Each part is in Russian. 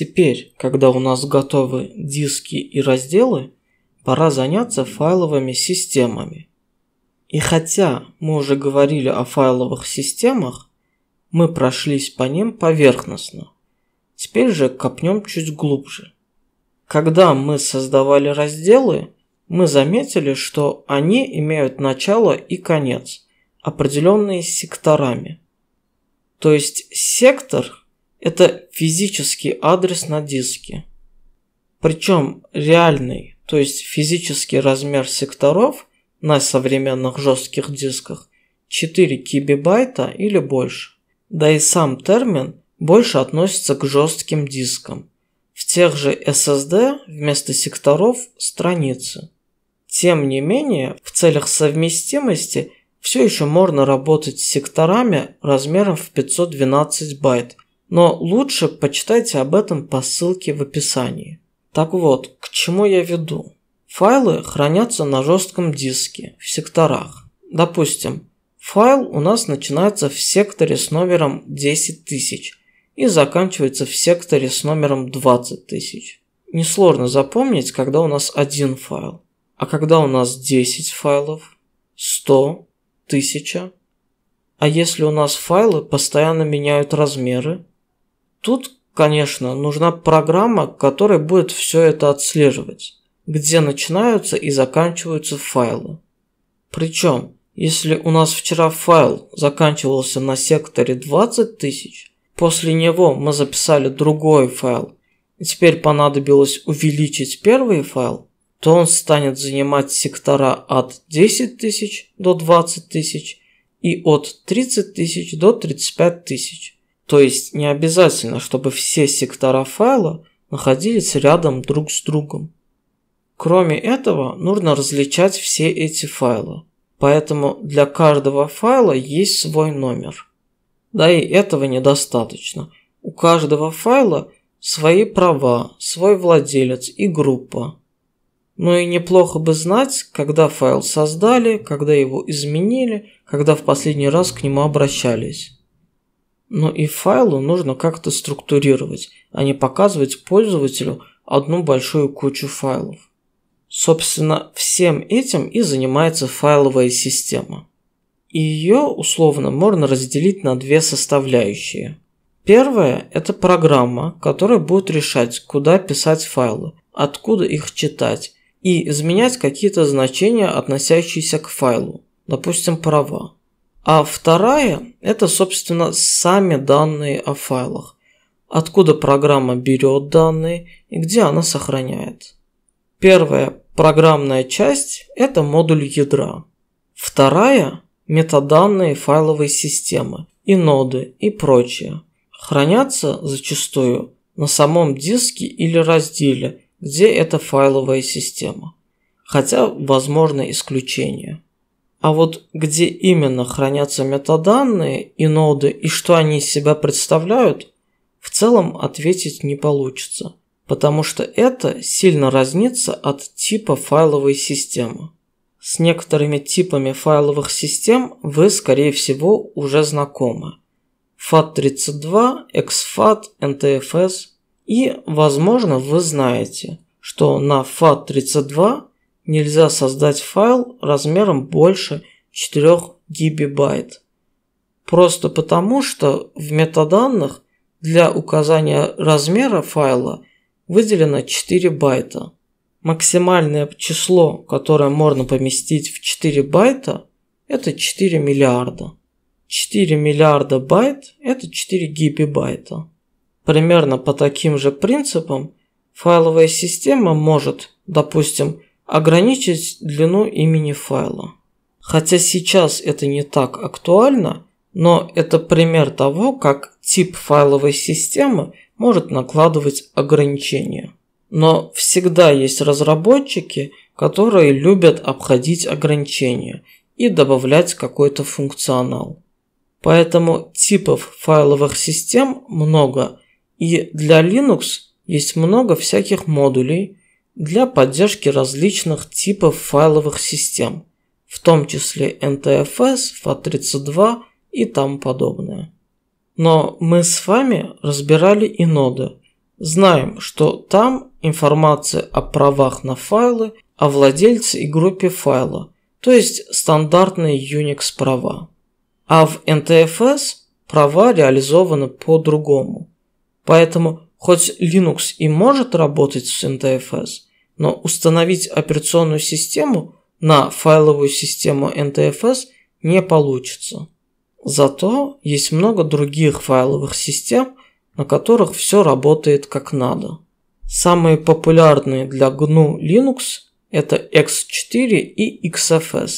Теперь, когда у нас готовы диски и разделы, пора заняться файловыми системами. И хотя мы уже говорили о файловых системах, мы прошлись по ним поверхностно. Теперь же копнем чуть глубже. Когда мы создавали разделы, мы заметили, что они имеют начало и конец, определенные секторами. То есть сектор это физический адрес на диске. Причем реальный, то есть физический размер секторов на современных жестких дисках 4 кибибайта или больше. Да и сам термин больше относится к жестким дискам. В тех же SSD вместо секторов – страницы. Тем не менее, в целях совместимости все еще можно работать с секторами размером в 512 байт – но лучше почитайте об этом по ссылке в описании. Так вот, к чему я веду? Файлы хранятся на жестком диске, в секторах. Допустим, файл у нас начинается в секторе с номером 10 тысяч и заканчивается в секторе с номером 20 тысяч. Несложно запомнить, когда у нас один файл. А когда у нас 10 файлов, 100, 1000. А если у нас файлы постоянно меняют размеры, Тут, конечно, нужна программа, которая будет все это отслеживать, где начинаются и заканчиваются файлы. Причем, если у нас вчера файл заканчивался на секторе 20 тысяч, после него мы записали другой файл, и теперь понадобилось увеличить первый файл, то он станет занимать сектора от 10 тысяч до 20 тысяч и от 30 тысяч до 35 тысяч. То есть не обязательно, чтобы все сектора файла находились рядом друг с другом. Кроме этого, нужно различать все эти файлы. Поэтому для каждого файла есть свой номер. Да и этого недостаточно. У каждого файла свои права, свой владелец и группа. Ну и неплохо бы знать, когда файл создали, когда его изменили, когда в последний раз к нему обращались но и файлы нужно как-то структурировать, а не показывать пользователю одну большую кучу файлов. Собственно, всем этим и занимается файловая система. И ее условно можно разделить на две составляющие. Первая – это программа, которая будет решать, куда писать файлы, откуда их читать и изменять какие-то значения, относящиеся к файлу, допустим, права. А вторая – это, собственно, сами данные о файлах. Откуда программа берет данные и где она сохраняет. Первая программная часть – это модуль ядра. Вторая – метаданные файловой системы и ноды и прочее. Хранятся зачастую на самом диске или разделе, где эта файловая система. Хотя возможны исключения. А вот где именно хранятся метаданные и ноды и что они из себя представляют, в целом ответить не получится, потому что это сильно разнится от типа файловой системы. С некоторыми типами файловых систем вы, скорее всего, уже знакомы. FAT32, XFAT, NTFS. И, возможно, вы знаете, что на FAT32 нельзя создать файл размером больше 4 гигабайт. Просто потому, что в метаданных для указания размера файла выделено 4 байта. Максимальное число, которое можно поместить в 4 байта, это 4 миллиарда. 4 миллиарда байт – это 4 гигабайта. Примерно по таким же принципам файловая система может, допустим, Ограничить длину имени файла. Хотя сейчас это не так актуально, но это пример того, как тип файловой системы может накладывать ограничения. Но всегда есть разработчики, которые любят обходить ограничения и добавлять какой-то функционал. Поэтому типов файловых систем много, и для Linux есть много всяких модулей, для поддержки различных типов файловых систем, в том числе NTFS, FAT32 и тому подобное. Но мы с вами разбирали и ноды. Знаем, что там информация о правах на файлы, о владельце и группе файла, то есть стандартные Unix права. А в NTFS права реализованы по-другому. Поэтому, хоть Linux и может работать с NTFS, но установить операционную систему на файловую систему NTFS не получится. Зато есть много других файловых систем, на которых все работает как надо. Самые популярные для GNU Linux это X4 и XFS.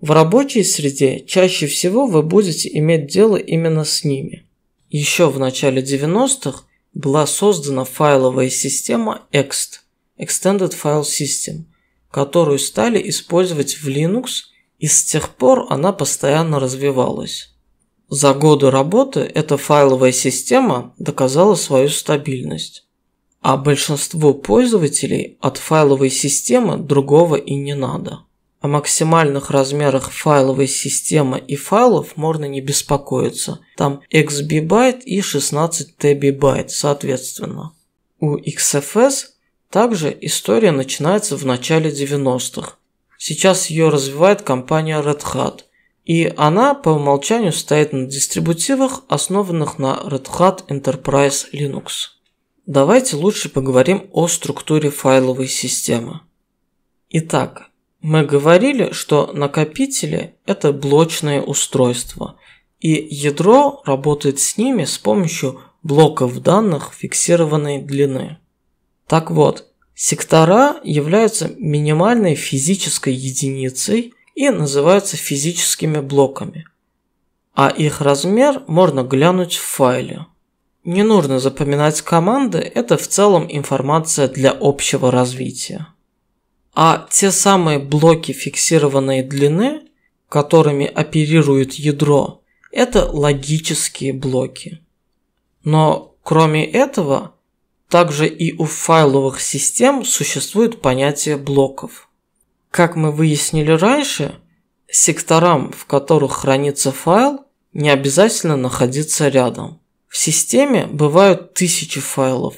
В рабочей среде чаще всего вы будете иметь дело именно с ними. Еще в начале 90-х была создана файловая система EXT – Extended File System, которую стали использовать в Linux, и с тех пор она постоянно развивалась. За годы работы эта файловая система доказала свою стабильность, а большинству пользователей от файловой системы другого и не надо. О максимальных размерах файловой системы и файлов можно не беспокоиться. Там XB байт и 16 TB байт соответственно. У XFS также история начинается в начале 90-х. Сейчас ее развивает компания Red Hat, и она по умолчанию стоит на дистрибутивах, основанных на Red Hat Enterprise Linux. Давайте лучше поговорим о структуре файловой системы. Итак, мы говорили, что накопители – это блочные устройства, и ядро работает с ними с помощью блоков данных фиксированной длины. Так вот, сектора являются минимальной физической единицей и называются физическими блоками. А их размер можно глянуть в файле. Не нужно запоминать команды, это в целом информация для общего развития. А те самые блоки фиксированной длины, которыми оперирует ядро, это логические блоки. Но кроме этого – также и у файловых систем существует понятие блоков. Как мы выяснили раньше, секторам, в которых хранится файл, не обязательно находиться рядом. В системе бывают тысячи файлов.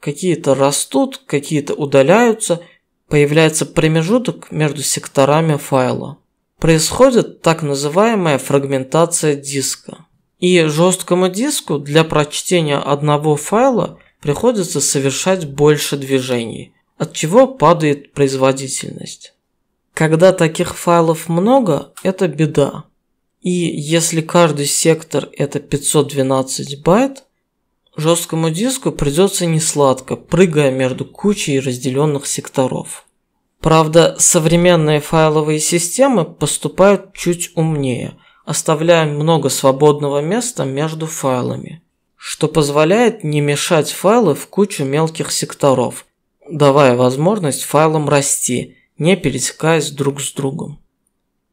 Какие-то растут, какие-то удаляются, появляется промежуток между секторами файла. Происходит так называемая фрагментация диска. И жесткому диску для прочтения одного файла приходится совершать больше движений, от чего падает производительность. Когда таких файлов много, это беда. И если каждый сектор это 512 байт, жесткому диску придется несладко, прыгая между кучей разделенных секторов. Правда, современные файловые системы поступают чуть умнее, оставляя много свободного места между файлами что позволяет не мешать файлы в кучу мелких секторов, давая возможность файлам расти, не пересекаясь друг с другом.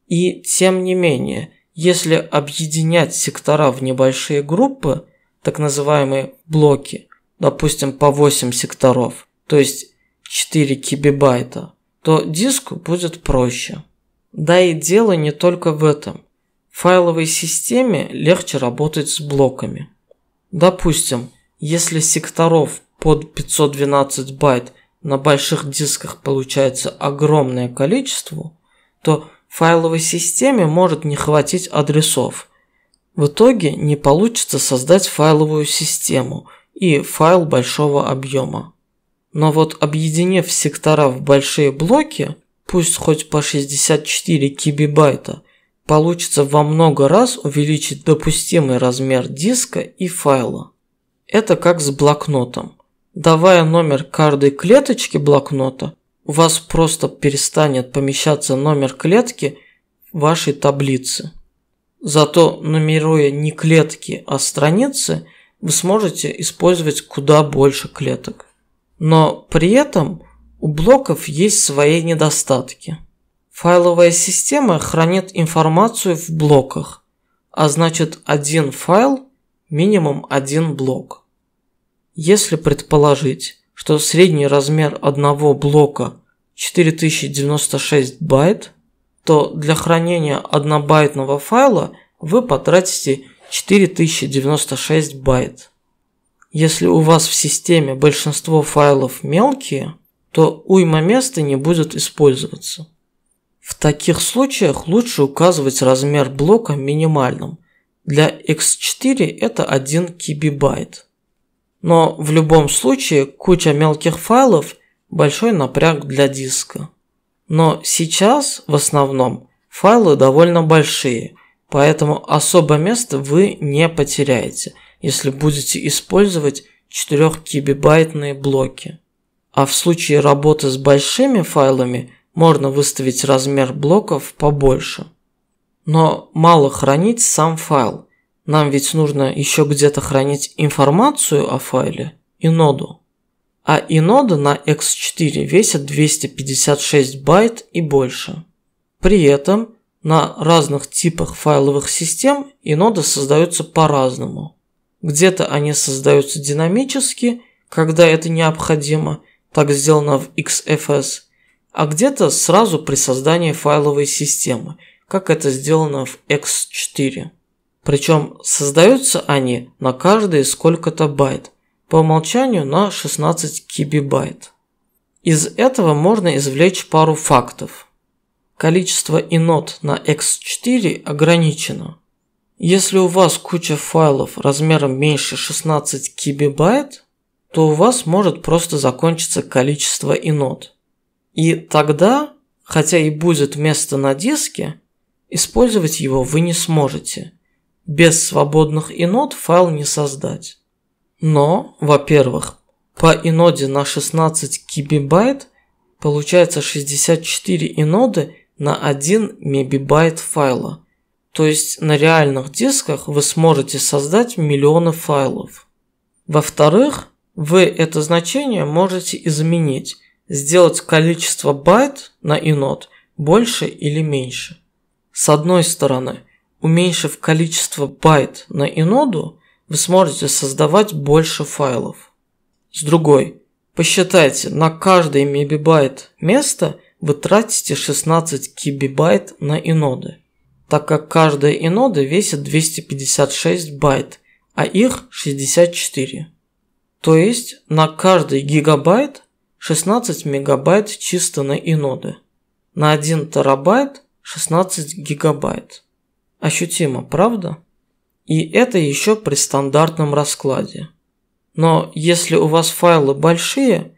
И тем не менее, если объединять сектора в небольшие группы, так называемые блоки, допустим по 8 секторов, то есть 4 кибибайта, то диску будет проще. Да и дело не только в этом. В файловой системе легче работать с блоками. Допустим, если секторов под 512 байт на больших дисках получается огромное количество, то файловой системе может не хватить адресов. В итоге не получится создать файловую систему и файл большого объема. Но вот объединив сектора в большие блоки, пусть хоть по 64 кибибайта – Получится во много раз увеличить допустимый размер диска и файла. Это как с блокнотом. Давая номер каждой клеточки блокнота, у вас просто перестанет помещаться номер клетки в вашей таблице. Зато нумеруя не клетки, а страницы, вы сможете использовать куда больше клеток. Но при этом у блоков есть свои недостатки. Файловая система хранит информацию в блоках, а значит один файл – минимум один блок. Если предположить, что средний размер одного блока 4096 байт, то для хранения 1 байтного файла вы потратите 4096 байт. Если у вас в системе большинство файлов мелкие, то уйма места не будет использоваться. В таких случаях лучше указывать размер блока минимальным. Для X4 это 1 кибибайт. Но в любом случае куча мелких файлов – большой напряг для диска. Но сейчас в основном файлы довольно большие, поэтому особо места вы не потеряете, если будете использовать 4 кибибайтные блоки. А в случае работы с большими файлами – можно выставить размер блоков побольше. Но мало хранить сам файл. Нам ведь нужно еще где-то хранить информацию о файле и ноду. А и нода на X4 весит 256 байт и больше. При этом на разных типах файловых систем и ноды создаются по-разному. Где-то они создаются динамически, когда это необходимо, так сделано в XFS – а где-то сразу при создании файловой системы, как это сделано в X4. Причем создаются они на каждые сколько-то байт, по умолчанию на 16 кибибайт. Из этого можно извлечь пару фактов. Количество инод на X4 ограничено. Если у вас куча файлов размером меньше 16 кибибайт, то у вас может просто закончиться количество инод. И тогда, хотя и будет место на диске, использовать его вы не сможете. Без свободных инод файл не создать. Но, во-первых, по иноде на 16 кибибайт получается 64 иноды на 1 мегабайт файла. То есть на реальных дисках вы сможете создать миллионы файлов. Во-вторых, вы это значение можете изменить, сделать количество байт на инод больше или меньше. С одной стороны, уменьшив количество байт на иноду, вы сможете создавать больше файлов. С другой, посчитайте, на каждый мебибайт места вы тратите 16 кибибайт на иноды, так как каждая инода весит 256 байт, а их 64. То есть на каждый гигабайт 16 мегабайт чисто на иноды. На 1 терабайт 16 гигабайт. Ощутимо, правда? И это еще при стандартном раскладе. Но если у вас файлы большие,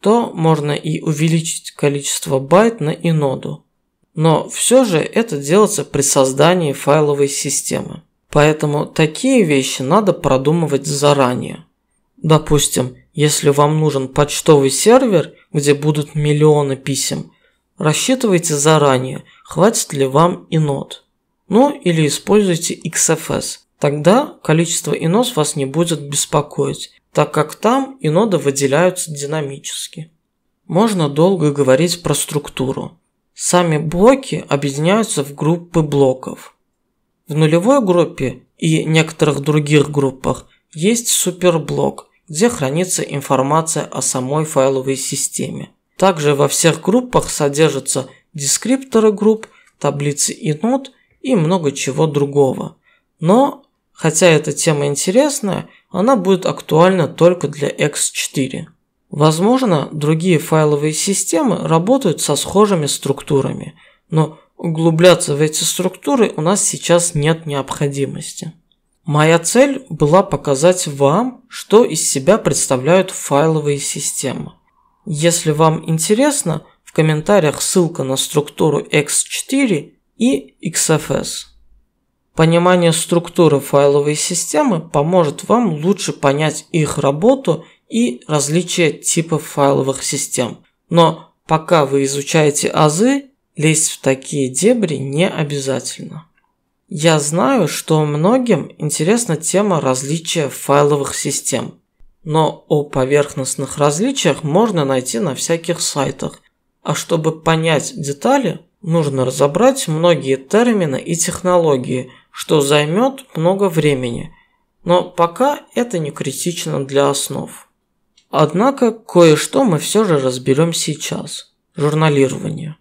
то можно и увеличить количество байт на иноду. Но все же это делается при создании файловой системы. Поэтому такие вещи надо продумывать заранее. Допустим, если вам нужен почтовый сервер, где будут миллионы писем, рассчитывайте заранее, хватит ли вам инод. Ну или используйте XFS. Тогда количество инос вас не будет беспокоить, так как там иноды выделяются динамически. Можно долго говорить про структуру. Сами блоки объединяются в группы блоков. В нулевой группе и некоторых других группах есть суперблок, где хранится информация о самой файловой системе. Также во всех группах содержатся дескрипторы групп, таблицы и нот и много чего другого. Но, хотя эта тема интересная, она будет актуальна только для X4. Возможно, другие файловые системы работают со схожими структурами, но углубляться в эти структуры у нас сейчас нет необходимости. Моя цель была показать вам, что из себя представляют файловые системы. Если вам интересно, в комментариях ссылка на структуру X4 и XFS. Понимание структуры файловой системы поможет вам лучше понять их работу и различия типов файловых систем. Но пока вы изучаете азы, лезть в такие дебри не обязательно. Я знаю, что многим интересна тема различия файловых систем, но о поверхностных различиях можно найти на всяких сайтах, а чтобы понять детали, нужно разобрать многие термины и технологии, что займет много времени, но пока это не критично для основ. Однако кое-что мы все же разберем сейчас – журналирование.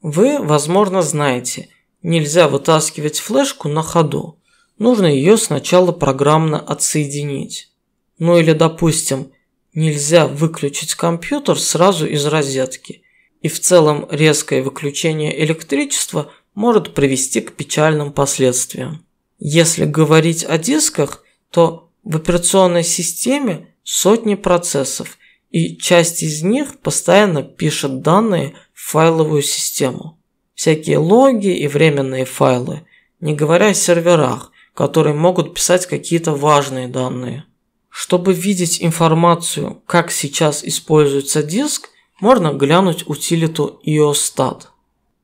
Вы, возможно, знаете – Нельзя вытаскивать флешку на ходу. Нужно ее сначала программно отсоединить. Ну или, допустим, нельзя выключить компьютер сразу из розетки. И в целом резкое выключение электричества может привести к печальным последствиям. Если говорить о дисках, то в операционной системе сотни процессов, и часть из них постоянно пишет данные в файловую систему всякие логи и временные файлы, не говоря о серверах, которые могут писать какие-то важные данные. Чтобы видеть информацию, как сейчас используется диск, можно глянуть утилиту IOSTAT.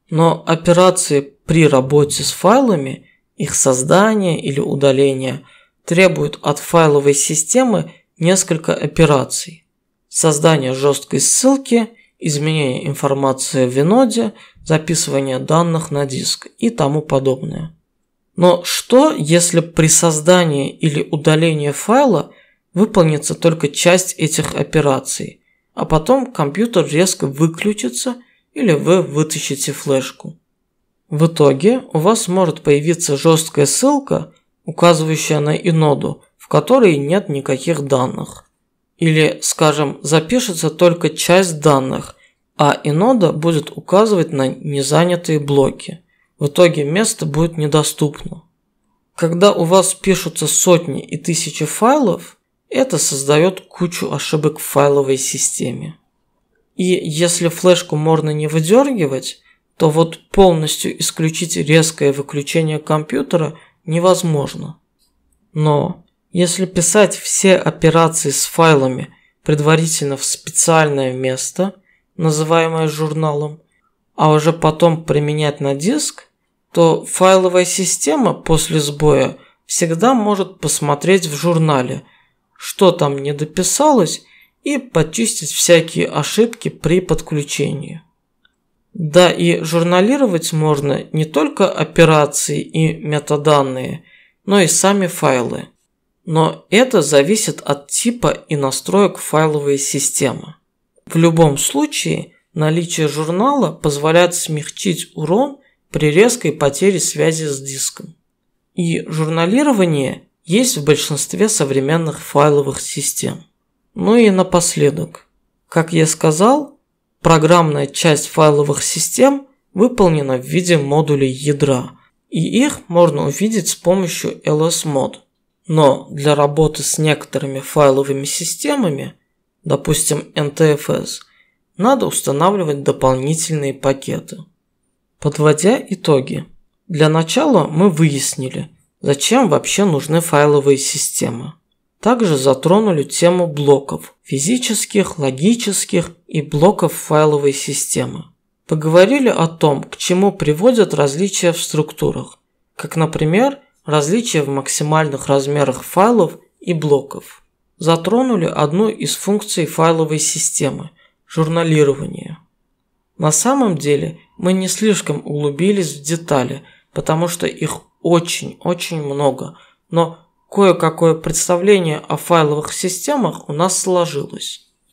Но операции при работе с файлами, их создание или удаление требуют от файловой системы несколько операций. Создание жесткой ссылки, изменение информации в виноде, записывание данных на диск и тому подобное. Но что, если при создании или удалении файла выполнится только часть этих операций, а потом компьютер резко выключится или вы вытащите флешку? В итоге у вас может появиться жесткая ссылка, указывающая на иноду, в которой нет никаких данных. Или, скажем, запишется только часть данных, а инода будет указывать на незанятые блоки. В итоге место будет недоступно. Когда у вас пишутся сотни и тысячи файлов, это создает кучу ошибок в файловой системе. И если флешку можно не выдергивать, то вот полностью исключить резкое выключение компьютера невозможно. Но если писать все операции с файлами предварительно в специальное место – называемое журналом, а уже потом применять на диск, то файловая система после сбоя всегда может посмотреть в журнале, что там не дописалось, и подчистить всякие ошибки при подключении. Да и журналировать можно не только операции и метаданные, но и сами файлы. Но это зависит от типа и настроек файловой системы. В любом случае, наличие журнала позволяет смягчить урон при резкой потере связи с диском. И журналирование есть в большинстве современных файловых систем. Ну и напоследок. Как я сказал, программная часть файловых систем выполнена в виде модулей ядра, и их можно увидеть с помощью LSMod. Но для работы с некоторыми файловыми системами – допустим NTFS, надо устанавливать дополнительные пакеты. Подводя итоги. Для начала мы выяснили, зачем вообще нужны файловые системы. Также затронули тему блоков – физических, логических и блоков файловой системы. Поговорили о том, к чему приводят различия в структурах, как, например, различия в максимальных размерах файлов и блоков затронули одну из функций файловой системы – журналирование. На самом деле мы не слишком углубились в детали, потому что их очень-очень много, но кое-какое представление о файловых системах у нас сложилось.